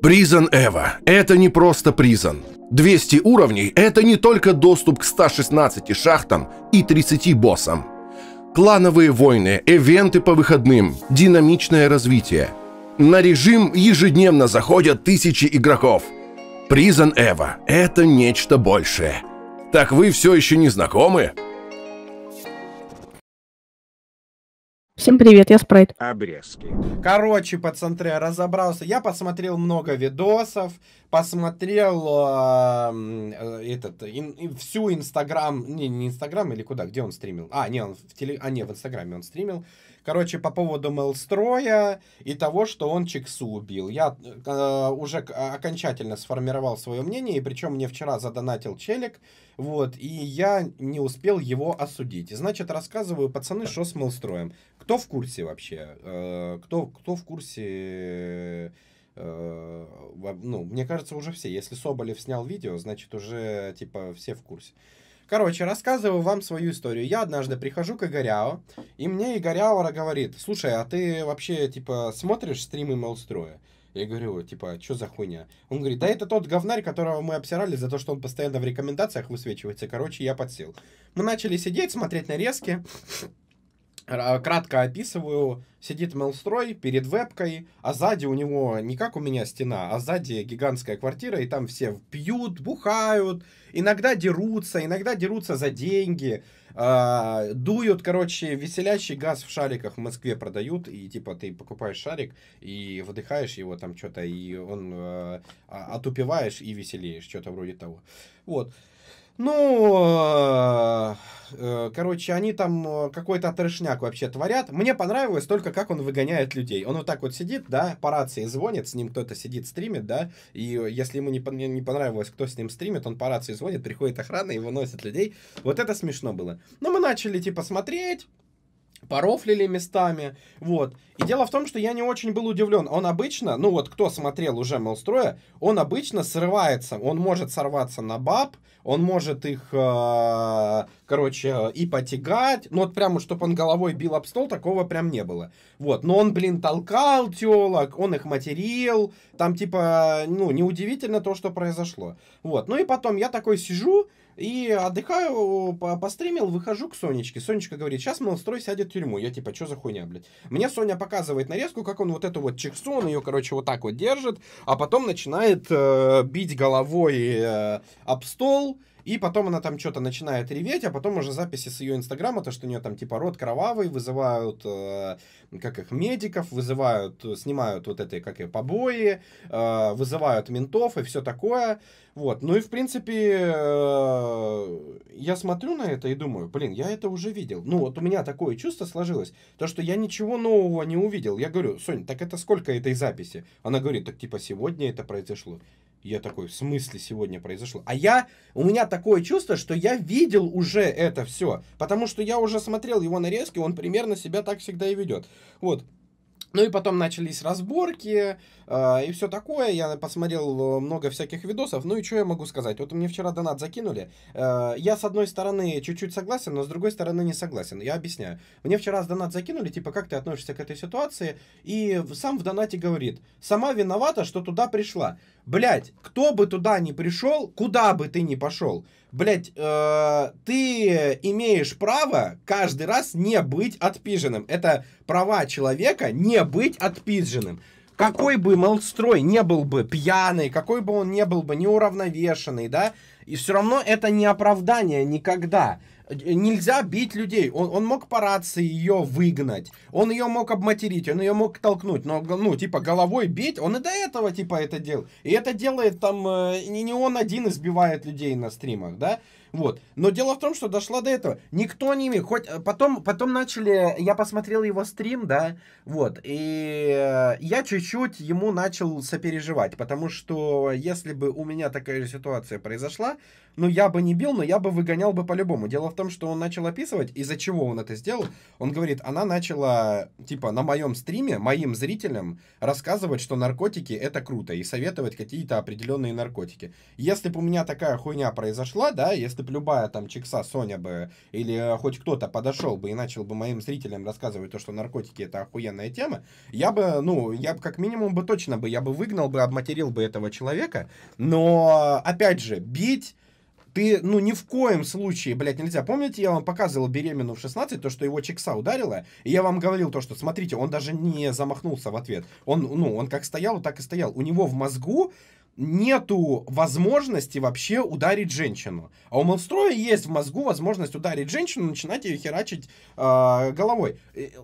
Призон Эва – это не просто призон. 200 уровней – это не только доступ к 116 шахтам и 30 боссам. Клановые войны, эвенты по выходным, динамичное развитие. На режим ежедневно заходят тысячи игроков. Призон Эва – это нечто большее. Так вы все еще не знакомы? Всем привет, я Спрайт. Обрезки. Короче, пацаны, разобрался. Я посмотрел много видосов, посмотрел эм, э, этот, ин, всю Инстаграм, не, не Инстаграм или куда, где он стримил? А, не, он в теле, а, не, в Инстаграме он стримил. Короче, по поводу Мелстроя и того, что он Чиксу убил. Я э, уже окончательно сформировал свое мнение, и причем мне вчера задонатил челик, вот, и я не успел его осудить. значит, рассказываю, пацаны, что с Мелстроем. Кто в курсе вообще? Э, кто, кто в курсе э, ну, мне кажется, уже все. Если Соболев снял видео, значит, уже, типа, все в курсе. Короче, рассказываю вам свою историю. Я однажды прихожу к Игоряо, и мне Игоряо говорит, слушай, а ты вообще, типа, смотришь стримы Молстроя? Я говорю, типа, а что за хуйня? Он говорит, да это тот говнарь, которого мы обсирали за то, что он постоянно в рекомендациях высвечивается. Короче, я подсел. Мы начали сидеть, смотреть нарезки. А, кратко описываю, сидит Мелстрой перед вебкой, а сзади у него не как у меня стена, а сзади гигантская квартира, и там все пьют, бухают, иногда дерутся, иногда дерутся за деньги, э, дуют, короче, веселящий газ в шариках в Москве продают, и типа ты покупаешь шарик и выдыхаешь его там что-то, и он э, отупеваешь и веселеешь, что-то вроде того. Вот. Ну, э, э, короче, они там э, какой-то трешняк вообще творят. Мне понравилось только, как он выгоняет людей. Он вот так вот сидит, да, по рации звонит, с ним кто-то сидит, стримит, да, и если ему не, не понравилось, кто с ним стримит, он по рации звонит, приходит охрана и выносит людей. Вот это смешно было. Но мы начали, типа, смотреть, порофлили местами, вот. И дело в том, что я не очень был удивлен. Он обычно, ну вот кто смотрел уже Мелстроя, он обычно срывается, он может сорваться на баб, он может их, э, короче, и потягать, ну вот прямо, чтобы он головой бил об стол, такого прям не было. Вот, но он, блин, толкал телок, он их материл, там типа, ну, неудивительно то, что произошло. Вот, ну и потом я такой сижу, и отдыхаю, постримил, выхожу к Сонечке. Сонечка говорит, сейчас Молстрой сядет в тюрьму. Я типа, что за хуйня, блядь? Мне Соня показывает нарезку, как он вот эту вот чексу, он ее, короче, вот так вот держит, а потом начинает э, бить головой э, об стол, и потом она там что-то начинает реветь, а потом уже записи с ее инстаграма, то, что у нее там типа рот кровавый, вызывают, э, как их, медиков, вызывают, снимают вот этой, как и побои, э, вызывают ментов и все такое. Вот. Ну и, в принципе, э, я смотрю на это и думаю, блин, я это уже видел. Ну вот у меня такое чувство сложилось, то, что я ничего нового не увидел. Я говорю, Соня, так это сколько этой записи? Она говорит, так типа сегодня это произошло. Я такой, в смысле сегодня произошло? А я, у меня такое чувство, что я видел уже это все, потому что я уже смотрел его нарезки, он примерно себя так всегда и ведет. Вот, ну и потом начались разборки э, и все такое. Я посмотрел э, много всяких видосов. Ну и что я могу сказать? Вот мне вчера донат закинули. Э, я с одной стороны чуть-чуть согласен, но с другой стороны не согласен. Я объясняю. Мне вчера донат закинули, типа, как ты относишься к этой ситуации? И сам в донате говорит, сама виновата, что туда пришла. Блять, кто бы туда ни пришел, куда бы ты ни пошел, Блять, э, ты имеешь право каждый раз не быть отпиженным. Это права человека не быть отпиженным. Какой бы Молстрой не был бы пьяный, какой бы он не был бы неуравновешенный, да, и все равно это не оправдание никогда. Э, нельзя бить людей. Он, он мог по рации ее выгнать, он ее мог обматерить, он ее мог толкнуть, но, ну, типа, головой бить, он и до этого, типа, это делал. И это делает там, э, не, не он один избивает людей на стримах, да? Вот. Но дело в том, что дошло до этого. Никто не имел. Хоть э, потом, потом начали. Я посмотрел его стрим, да, вот. И э, я чуть-чуть ему начал сопереживать, потому что если бы у меня такая же ситуация произошла, ну я бы не бил, но я бы выгонял бы по-любому. Дело в том, что он начал описывать, из-за чего он это сделал. Он говорит, она начала, типа, на моем стриме, моим зрителям рассказывать, что наркотики это круто, и советовать какие-то определенные наркотики. Если бы у меня такая хуйня произошла, да, если если бы любая там чекса Соня бы или э, хоть кто-то подошел бы и начал бы моим зрителям рассказывать то, что наркотики это охуенная тема, я бы, ну, я бы как минимум бы точно бы, я бы выгнал бы, обматерил бы этого человека, но, опять же, бить ты, ну, ни в коем случае, блядь, нельзя. Помните, я вам показывал беременную в 16, то, что его чекса ударила, и я вам говорил то, что, смотрите, он даже не замахнулся в ответ. Он, ну, он как стоял, так и стоял. У него в мозгу нету возможности вообще ударить женщину. А у Монстроя есть в мозгу возможность ударить женщину, начинать ее херачить а, э, головой.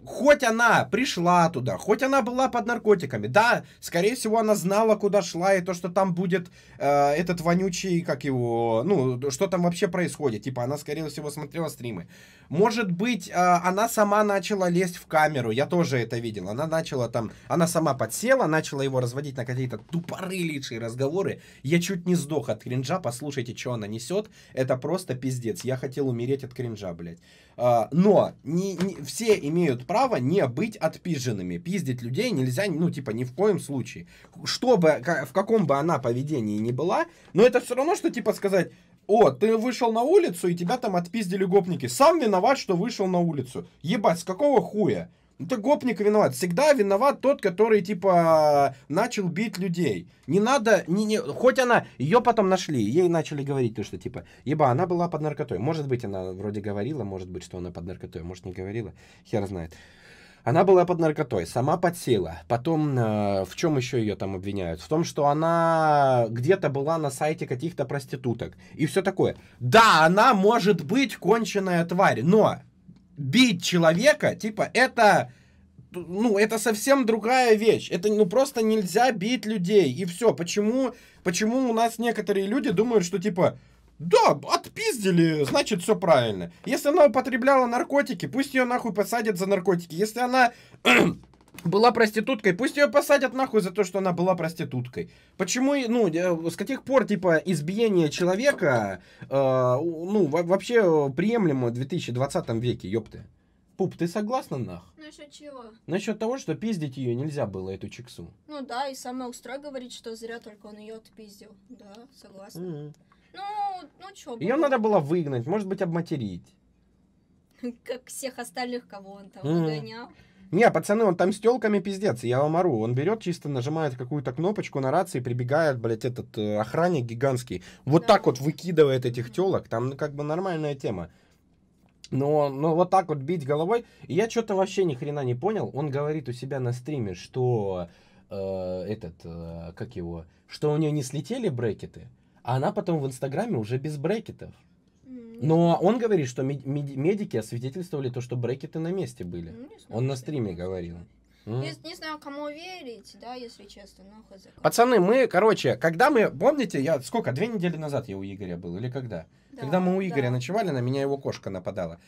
Хоть она пришла туда, хоть она была под наркотиками, да, скорее всего, она знала, куда шла, и то, что там будет э, этот вонючий, как его, ну, что там вообще происходит. Типа, она, скорее всего, смотрела стримы. Может быть, а, она сама начала лезть в камеру. Я тоже это видел. Она начала там... Она сама подсела, начала его разводить на какие-то тупорылейшие разговоры. Я чуть не сдох от кринжа. Послушайте, что она несет. Это просто пиздец. Я хотел умереть от кринжа, блядь. А, но не, не, все имеют право не быть отпиженными. Пиздить людей нельзя, ну, типа, ни в коем случае. Что бы, в каком бы она поведении ни была, но это все равно, что, типа, сказать, о, ты вышел на улицу, и тебя там отпиздили гопники. Сам виноват, что вышел на улицу. Ебать, с какого хуя? Это ну, ты гопник виноват. Всегда виноват тот, который типа начал бить людей. Не надо, не, не, хоть она, ее потом нашли, ей начали говорить то, что типа, еба, она была под наркотой. Может быть, она вроде говорила, может быть, что она под наркотой, может не говорила, хер знает. Она была под наркотой, сама подсела. Потом, э, в чем еще ее там обвиняют? В том, что она где-то была на сайте каких-то проституток. И все такое. Да, она может быть конченная тварь, но бить человека, типа, это... Ну, это совсем другая вещь. Это, ну, просто нельзя бить людей. И все. Почему, почему у нас некоторые люди думают, что, типа, да, отпиздили, значит все правильно. Если она употребляла наркотики, пусть ее нахуй посадят за наркотики. Если она была проституткой, пусть ее посадят нахуй за то, что она была проституткой. Почему, ну, с каких пор, типа, избиение человека, э, ну, вообще приемлемо в 2020 веке, ёпты? Пуп, ты согласна нах? Насчет чего? Насчет того, что пиздить ее нельзя было, эту чексу. Ну да, и самое Устра говорит, что зря только он ее отпиздил. Да, согласна. Mm-hmm. Ну, ну чё. Ее надо было выгнать, может быть, обматерить. Как всех остальных, кого он там выгонял. Не, пацаны, он там с телками пиздец, я вам ору. Он берет, чисто нажимает какую-то кнопочку на рации, прибегает, блядь, этот э, охранник гигантский. Вот да. так вот выкидывает этих телок. Там ну, как бы нормальная тема. Но, но вот так вот бить головой. И я что-то вообще ни хрена не понял. Он говорит у себя на стриме, что э, этот, э, как его, что у нее не слетели брекеты. А она потом в Инстаграме уже без брекетов. Но он говорит, что медики освидетельствовали то, что брекеты на месте были. Ну, знаю, он на стриме говорил. Не, не знаю, кому верить, да, если честно, но хз. Пацаны, мы, короче, когда мы, помните, я сколько, две недели назад я у Игоря был, или когда? Да, Когда мы у Игоря да. ночевали, на меня его кошка нападала.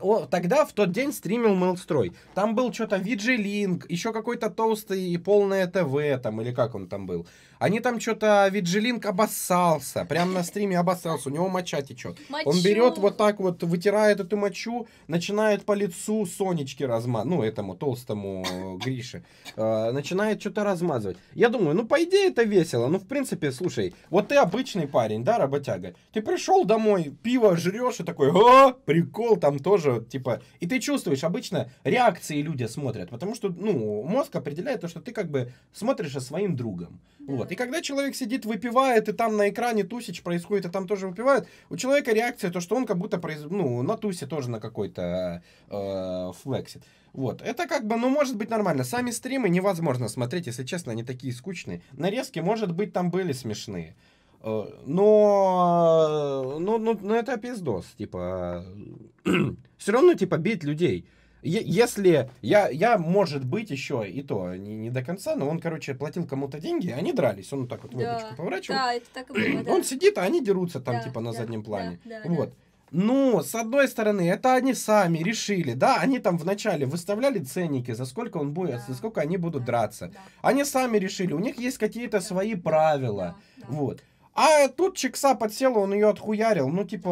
О, тогда в тот день стримил Мэлстрой. Там был что-то Виджелинг, еще какой-то толстый и полное ТВ там, или как он там был. Они там что-то, Виджелинг обоссался, прям на стриме обоссался, у него моча течет. Мочу. Он берет вот так вот, вытирает эту мочу, начинает по лицу Сонечки размазывать, ну, этому толстому э, Грише, э, начинает что-то размазывать. Я думаю, ну, по идее это весело, ну, в принципе, слушай, вот ты обычный парень, да, работяга, ты пришел домой, домой, пиво жрешь и такой, о, «А, прикол, там тоже, типа, и ты чувствуешь, обычно реакции люди смотрят, потому что, ну, мозг определяет то, что ты как бы смотришь со своим другом. Да. Вот. И когда человек сидит, выпивает, и там на экране тусич происходит, и там тоже выпивают, у человека реакция то, что он как будто, произ... ну, на тусе тоже на какой-то э, флексит. Вот, это как бы, ну, может быть нормально. Сами стримы невозможно смотреть, если честно, они такие скучные. Нарезки, может быть, там были смешные. Э, но, но, но, но это пиздос, типа, все равно, типа, бить людей. если я, я, может быть, еще и то, не, не до конца, но он, короче, платил кому-то деньги, они дрались, он так вот да. выпечку поворачивал. Да, это так и было, да. Он сидит, а они дерутся там, да, типа, на да, заднем плане. Да, да, вот. Да. Ну, с одной стороны, это они сами решили, да, они там вначале выставляли ценники, за сколько он будет, да. за сколько они будут да, драться. Да. Они сами решили, у них есть какие-то да. свои правила, да, да. вот. А тут Чикса подсела, он ее отхуярил. Ну, типа,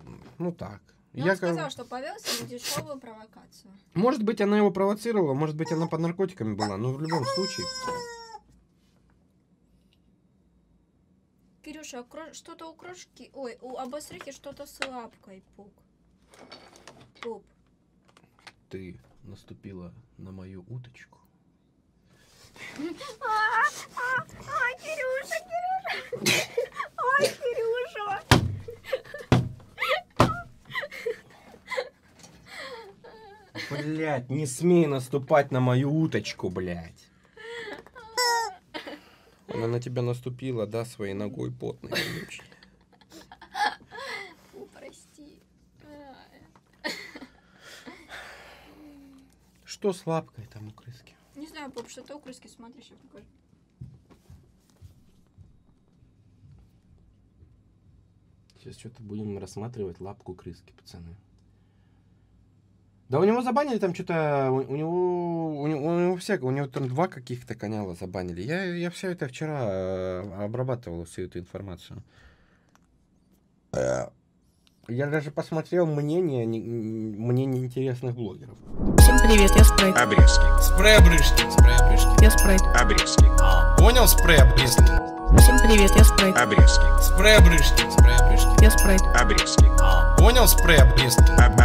э, ну так. Но я он сказал, как... что повелся на дешевую провокацию. Может быть, она его провоцировала, может быть, она под наркотиками была, но в любом случае. Кирюша, а кро... что-то у крошки... Ой, у обосрыхи что-то с лапкой, пук. Пуп. Ты наступила на мою уточку. А, а, а, Кирюша, Ой, Кирюша. Блять, не смей наступать на мою уточку, блять. Она на тебя наступила, да, своей ногой потной. Ну, прости. Что с лапкой там у крыски? Не знаю, пап, что ты у крыски смотришь, я покажу. Сейчас что-то будем рассматривать лапку крыски, пацаны. Да у него забанили там что-то, у, у него, у него, у него всяко, у него там два каких-то канала забанили. Я, я все это вчера э, обрабатывал, всю эту информацию. Э, я даже посмотрел мнение, не, мнение интересных блогеров. Всем привет, я спрайт. Обрезки. Спрей обрезки. Спрей обрезки. Я спрайт. Обрезки. А, понял спрей обрезки? Всем привет, я Спрайт. Обрезки. Спрей обрыжки. Спрей обрыжки. Я Спрайт. Обрезки. А, понял спрей обрезки? Об...